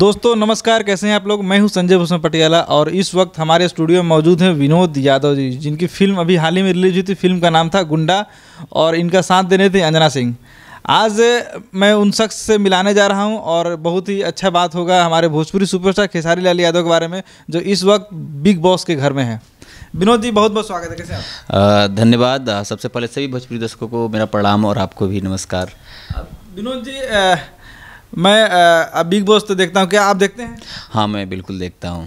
दोस्तों नमस्कार कैसे हैं आप लोग मैं हूं संजय भूषण पटियाला और इस वक्त हमारे स्टूडियो में मौजूद हैं विनोद यादव जी जिनकी फिल्म अभी हाल ही में रिलीज हुई थी फिल्म का नाम था गुंडा और इनका साथ देने थे अंजना सिंह आज मैं उन शख्स से मिलाने जा रहा हूं और बहुत ही अच्छा बात होगा हमारे भोजपुरी सुपरस्टार खेसारी लाल यादव के बारे में जो इस वक्त बिग बॉस के घर में है विनोद जी बहुत बहुत स्वागत है कैसे आप धन्यवाद सबसे पहले सभी भोजपुरी दर्शकों को मेरा प्रणाम और आपको भी नमस्कार विनोद जी मैं आ, बिग बॉस तो देखता हूँ क्या आप देखते हैं हाँ मैं बिल्कुल देखता हूँ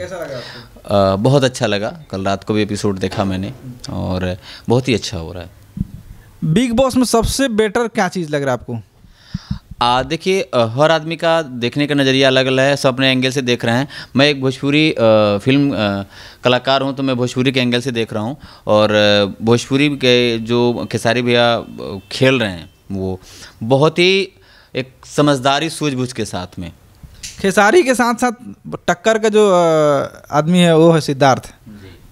बहुत अच्छा लगा कल रात को भी एपिसोड देखा मैंने और बहुत ही अच्छा हो रहा है बिग बॉस में सबसे बेटर क्या चीज़ लग रहा है आपको देखिए हर आदमी का देखने का नज़रिया अलग अलग है सब अपने एंगल से देख रहे हैं मैं एक भोजपुरी फिल्म आ, कलाकार हूं तो मैं भोजपुरी के एंगल से देख रहा हूं और भोजपुरी के जो खेसारी भैया खेल रहे हैं वो बहुत ही एक समझदारी सूझबूझ के साथ में खेसारी के साथ साथ टक्कर का जो आदमी है वो है सिद्धार्थ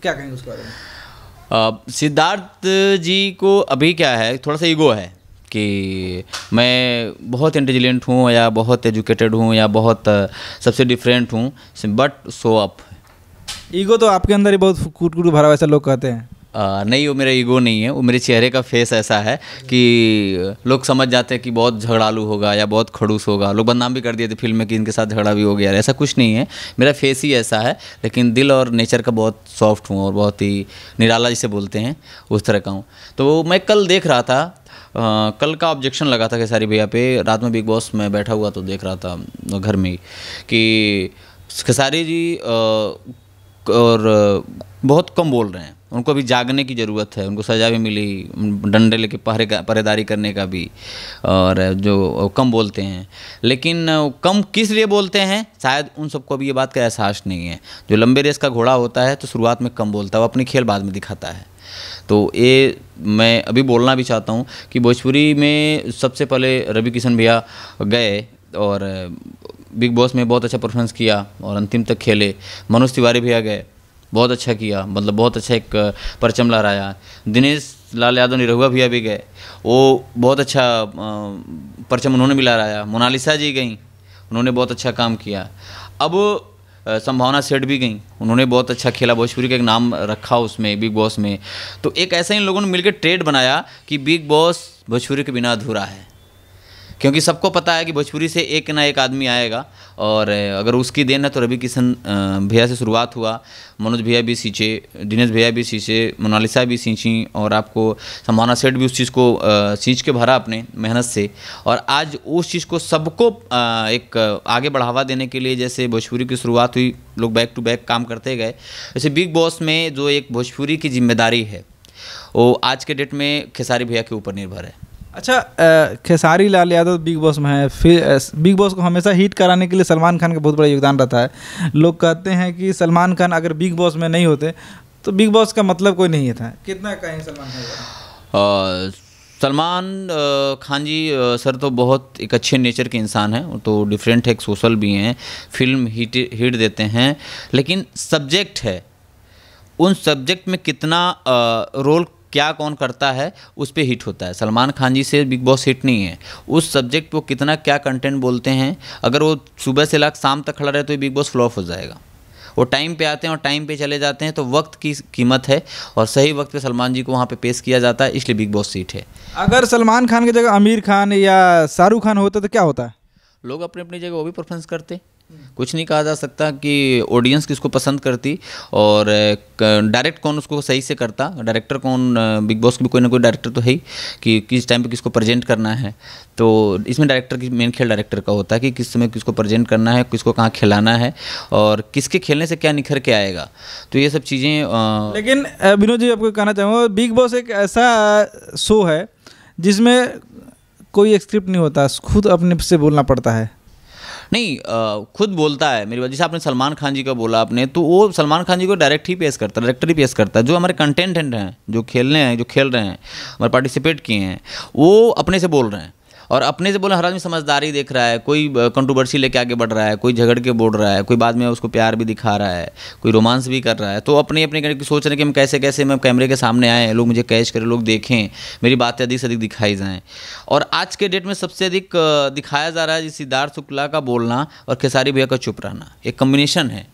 क्या कहेंगे उसके बारे में सिद्धार्थ जी को अभी क्या है थोड़ा सा ईगो है कि मैं बहुत इंटेलिजेंट हूँ या बहुत एजुकेटेड हूँ या बहुत सबसे डिफरेंट हूँ बट सो अप ईगो तो आपके अंदर ही बहुत कूट कूट भरा वैसा लोग कहते हैं आ, नहीं वो मेरा ईगो नहीं है वो मेरे चेहरे का फेस ऐसा है कि लोग समझ जाते हैं कि बहुत झगड़ालू होगा या बहुत खड़ूस होगा लोग बदनाम भी कर दिए थे फिल्म में कि इनके साथ झगड़ा भी हो गया ऐसा कुछ नहीं है मेरा फेस ही ऐसा है लेकिन दिल और नेचर का बहुत सॉफ्ट हूँ और बहुत ही निराला जिसे बोलते हैं उस तरह का हूँ तो मैं कल देख रहा था आ, कल का ऑब्जेक्शन लगा था कि सारी भैया पे रात में बिग बॉस में बैठा हुआ तो देख रहा था घर में ही कि खेसारी जी और बहुत कम बोल रहे हैं उनको भी जागने की ज़रूरत है उनको सज़ा भी मिली डंडे लेके पहरे का पहरेदारी करने का भी और जो कम बोलते हैं लेकिन कम किस लिए बोलते हैं शायद उन सबको अभी ये बात का एहसास नहीं है जो लंबे रेस का घोड़ा होता है तो शुरुआत में कम बोलता है वो अपनी खेल बाद में दिखाता है तो ये मैं अभी बोलना भी चाहता हूँ कि भोजपुरी में सबसे पहले रवि किशन भैया गए और बिग बॉस में बहुत अच्छा परफॉर्मेंस किया और अंतिम तक खेले मनोज तिवारी भैया गए बहुत अच्छा किया मतलब बहुत अच्छा एक परचम लहराया दिनेश लाल यादव निरहुआ भैया भी गए वो बहुत अच्छा परचम उन्होंने भी लहराया मोनालिसा जी गई उन्होंने बहुत अच्छा काम किया अब संभावना सेठ भी गई उन्होंने बहुत अच्छा खेला भोजपुरी का एक नाम रखा उसमें बिग बॉस में तो एक ऐसा इन लोगों ने मिलकर ट्रेड बनाया कि बिग बॉस भोजपुरी के बिना अधूरा है क्योंकि सबको पता है कि भोजपुरी से एक ना एक आदमी आएगा और अगर उसकी देन है तो रवि किशन भैया से शुरुआत हुआ मनोज भैया भी सींचे दिनेश भैया भी सींचे मोनालिसा भी सींची और आपको समाना सेठ भी उस चीज़ को सींच के भरा अपने मेहनत से और आज उस चीज़ को सबको एक आगे बढ़ावा देने के लिए जैसे भोजपुरी की शुरुआत हुई लोग बैक टू बैक काम करते गए वैसे बिग बॉस में जो एक भोजपुरी की जिम्मेदारी है वो आज के डेट में खेसारी भैया के ऊपर निर्भर है अच्छा खेसारी लाल यादव बिग बॉस में है फिर बिग बॉस को हमेशा हीट कराने के लिए सलमान खान का बहुत बड़ा योगदान रहता है लोग कहते हैं कि सलमान खान अगर बिग बॉस में नहीं होते तो बिग बॉस का मतलब कोई नहीं था कितना कहें सलमान खान सलमान खान जी सर तो बहुत एक अच्छे नेचर के इंसान हैं तो डिफरेंट है एक सोशल भी हैं फिल्म हिट हिट देते हैं लेकिन सब्जेक्ट है उन सब्जेक्ट में कितना रोल क्या कौन करता है उस पर हिट होता है सलमान खान जी से बिग बॉस हिट नहीं है उस सब्जेक्ट वो कितना क्या कंटेंट बोलते हैं अगर वो सुबह से लाख शाम तक खड़ा रहे तो बिग बॉस फ्लॉप हो जाएगा वो टाइम पे आते हैं और टाइम पे चले जाते हैं तो वक्त की कीमत है और सही वक्त पे सलमान जी को वहाँ पे पेश किया जाता है इसलिए बिग बॉस सीट है अगर सलमान खान की जगह आमिर खान या शाहरुख खान होता तो क्या होता है लोग अपनी अपनी जगह वो भी प्रेफरेंस करते कुछ नहीं कहा जा सकता कि ऑडियंस किसको पसंद करती और डायरेक्ट कौन उसको सही से करता डायरेक्टर कौन बिग बॉस की भी कोई ना कोई डायरेक्टर तो है ही कि किस टाइम पे किसको प्रेजेंट करना है तो इसमें डायरेक्टर की मेन खेल डायरेक्टर का होता है कि किस समय किसको प्रेजेंट करना है किसको कहाँ खिलाना है और किसके खेलने से क्या निखर के आएगा तो ये सब चीज़ें आ... लेकिन विनोद जी आपको कहना चाहूँगा बिग बॉस एक ऐसा शो है जिसमें कोई स्क्रिप्ट नहीं होता खुद अपने से बोलना पड़ता है नहीं आ, खुद बोलता है मेरी वजह जैसे आपने सलमान खान जी का बोला आपने तो वो सलमान खान जी को डायरेक्ट ही पेश करता है डायरेक्टर ही पेश करता है जो हमारे कंटेंटेंट हैं जो खेलने हैं जो खेल रहे हैं हमारे पार्टिसिपेट किए हैं वो अपने से बोल रहे हैं और अपने से बोले हर आदमी समझदारी देख रहा है कोई कंट्रोवर्सी लेके आगे बढ़ रहा है कोई झगड़ के बोल रहा है कोई बाद में उसको प्यार भी दिखा रहा है कोई रोमांस भी कर रहा है तो अपने अपने सोच रहे कि हम कैसे कैसे मैं कैमरे के सामने आए लोग मुझे कैच करें लोग देखें मेरी बातें अधिक से अधिक दिखाई जाएँ और आज के डेट में सबसे अधिक दिखाया जा रहा है सिद्धार्थ शुक्ला का बोलना और खेसारी भैया का चुप रहना एक कम्बिनेशन है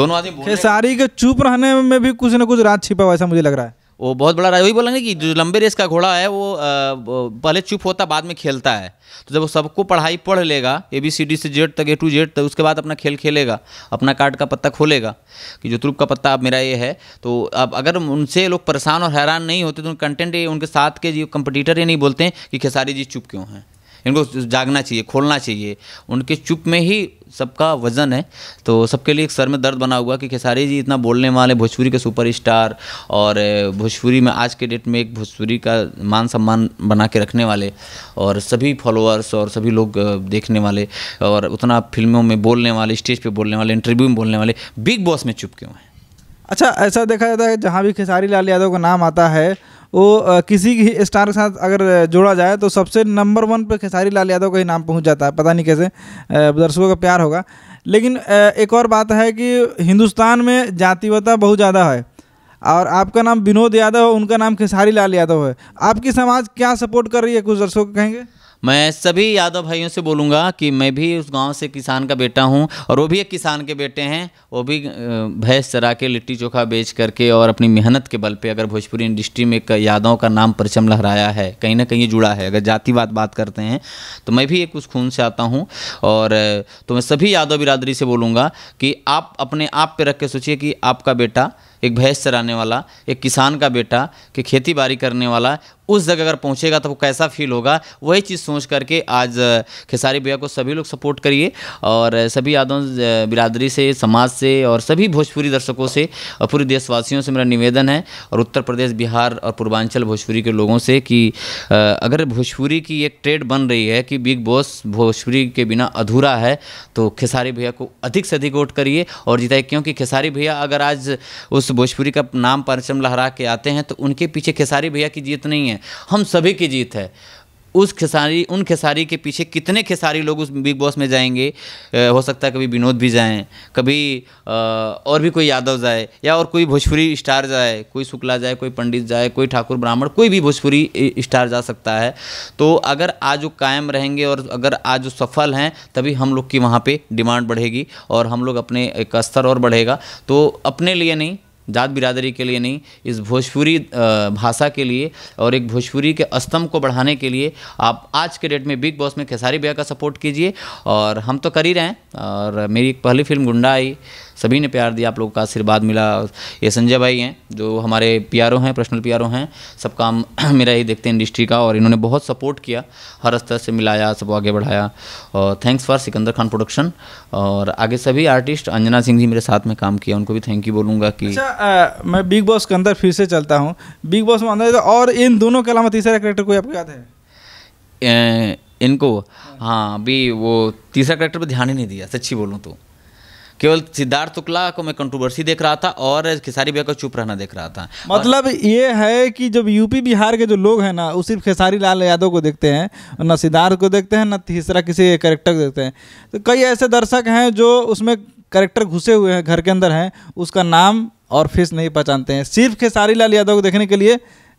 दोनों आदमी खेसारी के चुप रहने में भी कुछ ना कुछ रात छिपा हुआ ऐसा मुझे लग रहा है वो बहुत बड़ा वही बोलेंगे कि जो लंबे रेस का घोड़ा है वो पहले चुप होता बाद में खेलता है तो जब वो सबको पढ़ाई पढ़ लेगा ए बी सी डी से जेड तक ए टू जेड तक उसके बाद अपना खेल खेलेगा अपना कार्ड का पत्ता खोलेगा कि जो त्रुप का पत्ता अब मेरा ये है तो अब अगर उनसे लोग परेशान और हैरान नहीं होते तो कंटेंट ये उनके साथ के जो कंपटीटर ये नहीं बोलते हैं कि खेसारी जी चुप क्यों हैं इनको जागना चाहिए खोलना चाहिए उनके चुप में ही सबका वजन है तो सबके लिए एक सर में दर्द बना हुआ कि खेसारी जी इतना बोलने वाले भोजपुरी के सुपरस्टार और भोजपुरी में आज के डेट में एक भोजपुरी का मान सम्मान बना के रखने वाले और सभी फॉलोअर्स और सभी लोग देखने वाले और उतना फिल्मों में बोलने वाले स्टेज पर बोलने वाले इंटरव्यू में बोलने वाले बिग बॉस में चुप क्यों हैं अच्छा ऐसा देखा जाता है जहाँ भी खेसारी लाल यादव का नाम आता है वो किसी भी स्टार के साथ अगर जोड़ा जाए तो सबसे नंबर वन पर खेसारी लाल यादव का ही नाम पहुँच जाता है पता नहीं कैसे दर्शकों का प्यार होगा लेकिन एक और बात है कि हिंदुस्तान में जातिवता बहुत ज़्यादा है और आपका नाम विनोद यादव है उनका नाम खेसारी लाल यादव है आपकी समाज क्या सपोर्ट कर रही है कुछ दर्शकों को कहेंगे मैं सभी यादव भाइयों से बोलूँगा कि मैं भी उस गांव से किसान का बेटा हूँ और वो भी एक किसान के बेटे हैं वो भी भैंस चरा के लिट्टी चोखा बेच करके और अपनी मेहनत के बल पे अगर भोजपुरी इंडस्ट्री में यादव का नाम परचम लहराया है कहीं ना कहीं जुड़ा है अगर जातिवाद बात करते हैं तो मैं भी एक उस खून से आता हूँ और तो मैं सभी यादव बिरादरी से बोलूँगा कि आप अपने आप पर रख के सोचिए कि आपका बेटा एक भैंस चराने वाला एक किसान का बेटा कि खेती बाड़ी करने वाला उस जगह अगर पहुंचेगा तो वो कैसा फील होगा वही चीज़ सोच करके आज खेसारी भैया को सभी लोग सपोर्ट करिए और सभी यादव बिरादरी से समाज से और सभी भोजपुरी दर्शकों से और पूरे देशवासियों से मेरा निवेदन है और उत्तर प्रदेश बिहार और पूर्वांचल भोजपुरी के लोगों से कि अगर भोजपुरी की एक ट्रेड बन रही है कि बिग बॉस भोजपुरी के बिना अधूरा है तो खेसारी भैया को अधिक से अधिक वोट करिए और जिताइए क्योंकि खेसारी भैया अगर आज उस भोजपुरी का नाम परचम लहरा के आते हैं तो उनके पीछे खेसारी भैया की जीत नहीं है हम सभी की जीत है उस खेसारी उन खेसारी के पीछे कितने खेसारी लोग उस बिग बॉस में जाएंगे हो सकता है कभी विनोद भी जाएं कभी और भी कोई यादव जाए या और कोई भोजपुरी स्टार जाए कोई शुक्ला जाए कोई पंडित जाए कोई ठाकुर ब्राह्मण कोई भी भोजपुरी स्टार जा सकता है तो अगर आज वो कायम रहेंगे और अगर आज वो सफल हैं तभी हम लोग की वहाँ पर डिमांड बढ़ेगी और हम लोग अपने एक स्तर और बढ़ेगा तो अपने लिए नहीं जात बिरादरी के लिए नहीं इस भोजपुरी भाषा के लिए और एक भोजपुरी के स्तंभ को बढ़ाने के लिए आप आज के डेट में बिग बॉस में खेसारी भैया का सपोर्ट कीजिए और हम तो कर ही रहे हैं और मेरी पहली फिल्म गुंडा आई सभी ने प्यार दिया आप लोगों का आशीर्वाद मिला ये संजय भाई हैं जो हमारे पी हैं पर्सनल पी हैं सब काम मेरा ही देखते हैं इंडस्ट्री का और इन्होंने बहुत सपोर्ट किया हर स्तर से मिलाया सबको आगे बढ़ाया और thanks for Sikandar Khan production और आगे सभी आर्टिस्ट अंजना सिंह जी मेरे साथ में काम किया उनको भी थैंक यू बोलूँगा कि अच्छा, आ, मैं बिग बॉस के अंदर फिर से चलता हूँ बिग बॉस में अंदर तो और इन दोनों के अलावा तीसरा करेक्टर कोई आपको याद है इनको हाँ अभी वो तीसरा करेक्टर पर ध्यान ही नहीं दिया सच्ची बोलूँ तो केवल सिद्धार्थ शुक्ला को मैं कंट्रोवर्सी देख रहा था और खेसारी भैया को चुप रहना देख रहा था मतलब और... ये है कि जब यूपी बिहार के जो लोग हैं ना वो सिर्फ खेसारी लाल यादव को देखते हैं ना सिद्धार्थ को देखते हैं ना तीसरा किसी करेक्टर को देखते हैं तो कई ऐसे दर्शक हैं जो उसमें करेक्टर घुसे हुए हैं घर के अंदर हैं उसका नाम और फेस नहीं पहचानते हैं सिर्फ खेसारी लाल यादव को देखने के लिए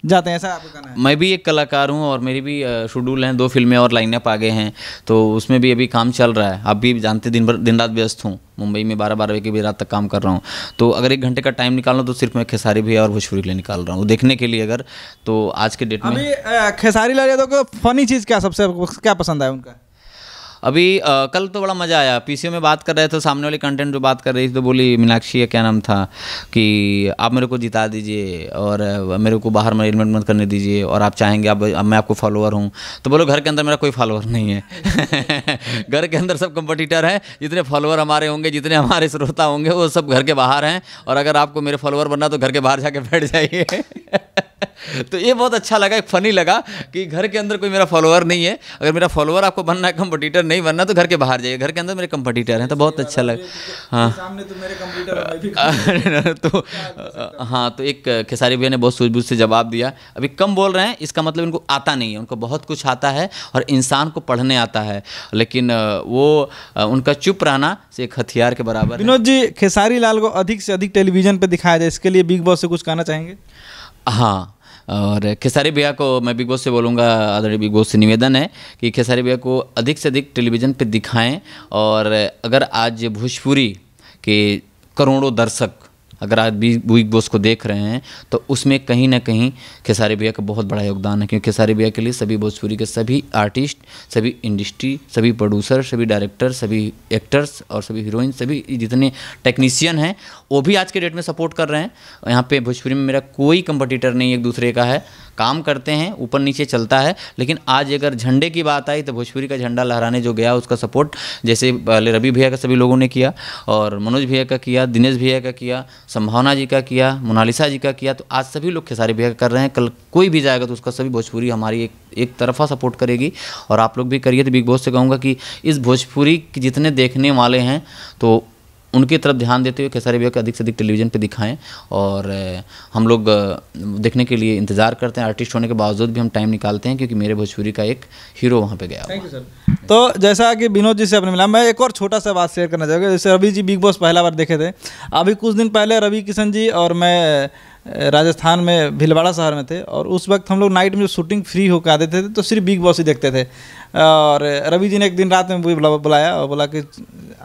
जाते हैं ऐसा आपका है मैं भी एक कलाकार हूँ और मेरी भी शेड्यूल हैं दो फिल्में और लाइनअप आगे हैं तो उसमें भी अभी काम चल रहा है आप भी जानते दिन भर दिन रात व्यस्त हूँ मुंबई में बारह बारह बजे की भी रात तक काम कर रहा हूँ तो अगर एक घंटे का टाइम निकालना तो सिर्फ मैं खेसारी भैया और भोजपुरी के लिए निकाल रहा हूँ देखने के लिए अगर तो आज के डेट में खेसारी लाल यादव को फनी चीज़ क्या सबसे क्या पसंद आया उनका अभी आ, कल तो बड़ा मज़ा आया पी में बात कर रहे थे सामने वाली कंटेंट जो बात कर रही थी तो बोली मीनाक्षी क्या नाम था कि आप मेरे को जिता दीजिए और मेरे को बाहर में एडमिट मत करने दीजिए और आप चाहेंगे आप अब मैं आपको फॉलोअर हूँ तो बोलो घर के अंदर मेरा कोई फॉलोअर नहीं है घर के अंदर सब कंपटीटर हैं जितने फॉलोअर हमारे होंगे जितने हमारे श्रोता होंगे वो सब घर के बाहर हैं और अगर आपको मेरे फॉलोअर बनना तो घर के बाहर जाके बैठ जाइए तो ये बहुत अच्छा लगा एक फ़नी लगा कि घर के अंदर कोई मेरा फॉलोअर नहीं है अगर मेरा फॉलोअर आपको बनना है कंपटीटर नहीं बनना तो घर के बाहर जाइए घर के अंदर मेरे कंपटीटर हैं तो बहुत अच्छा लगा हाँ सामने तो मेरे तो हाँ तो एक खेसारी भैया ने बहुत सूझबूझ से जवाब दिया अभी कम बोल रहे हैं इसका मतलब इनको आता नहीं है उनको बहुत कुछ आता है और इंसान को पढ़ने आता है लेकिन वो उनका चुप रहना से एक हथियार के बराबर विनोद जी खेसारी लाल को अधिक से अधिक टेलीविजन पर दिखाया जाए इसके लिए बिग बॉस से कुछ कहना चाहेंगे हाँ और खेसारी भैया को मैं बिग बॉस से बोलूँगा आदरणीय बिग बॉस से निवेदन है कि खेसारी भैया को अधिक से अधिक टेलीविज़न पे दिखाएं और अगर आज भोजपुरी के करोड़ों दर्शक अगर आज भी बिग बॉस को देख रहे हैं तो उसमें कहीं ना कहीं खेसारी भैया का बहुत बड़ा योगदान है क्योंकि खेसारी भैया के लिए सभी भोजपुरी के सभी आर्टिस्ट सभी इंडस्ट्री सभी प्रोड्यूसर सभी डायरेक्टर सभी एक्टर्स और सभी हीरोइन सभी जितने टेक्नीशियन हैं वो भी आज के डेट में सपोर्ट कर रहे हैं यहाँ पे भोजपुरी में मेरा कोई कंपटीटर नहीं एक दूसरे का है काम करते हैं ऊपर नीचे चलता है लेकिन आज अगर झंडे की बात आई तो भोजपुरी का झंडा लहराने जो गया उसका सपोर्ट जैसे पहले रवि भैया का सभी लोगों ने किया और मनोज भैया का किया दिनेश भैया का किया संभावना जी का किया मोनालिसा जी का किया तो आज सभी लोग खेसारी भैया कर रहे हैं कल कोई भी जाएगा तो उसका सभी भोजपुरी हमारी एक एक तरफा सपोर्ट करेगी और आप लोग भी करिए तो बिग बॉस से कहूँगा कि इस भोजपुरी जितने देखने वाले हैं तो उनकी तरफ ध्यान देते हुए खेसारी भैया को अधिक से अधिक टेलीविज़न पर दिखाएं और हम लोग देखने के लिए इंतज़ार करते हैं आर्टिस्ट होने के बावजूद भी हम टाइम निकालते हैं क्योंकि मेरे भोजपुरी का एक हीरो वहाँ पे गया थैंक यू सर तो जैसा कि विनोद जी से अपने मिला मैं एक और छोटा सा बात शेयर करना चाहूँगा जैसे रवि जी बिग बॉस पहला बार देखे थे अभी कुछ दिन पहले रवि किशन जी और मैं राजस्थान में भिलवाड़ा शहर में थे और उस वक्त हम लोग नाइट में जब शूटिंग फ्री होकर आते थे तो सिर्फ बिग बॉस ही देखते थे और रवि जी ने एक दिन रात में भी बुलाया और बोला कि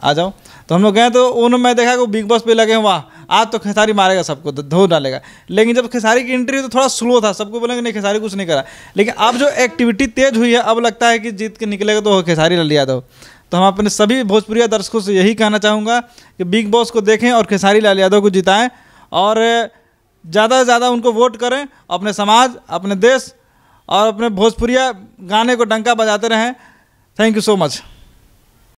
आ जाओ तो हम लोग गए तो उन्होंने मैं देखा कि बिग बॉस पे लगे वाह आज तो खेसारी मारेगा सबको धो डालेगा लेकिन जब खेसारी की एंट्री तो थोड़ा स्लो था सबको बोलेंगे नहीं खेसारी कुछ नहीं करा लेकिन अब जो एक्टिविटी तेज हुई है अब लगता है कि जीत के निकलेगा तो खेसारी लल यादव तो हम अपने सभी भोजपुरी दर्शकों से यही कहना चाहूँगा कि बिग बॉस को देखें और खेसारी लाल यादव को जिताएँ और ज़्यादा से ज़्यादा उनको वोट करें अपने समाज अपने देश और अपने भोजपुरिया गाने को डंका बजाते रहें थैंक यू सो मच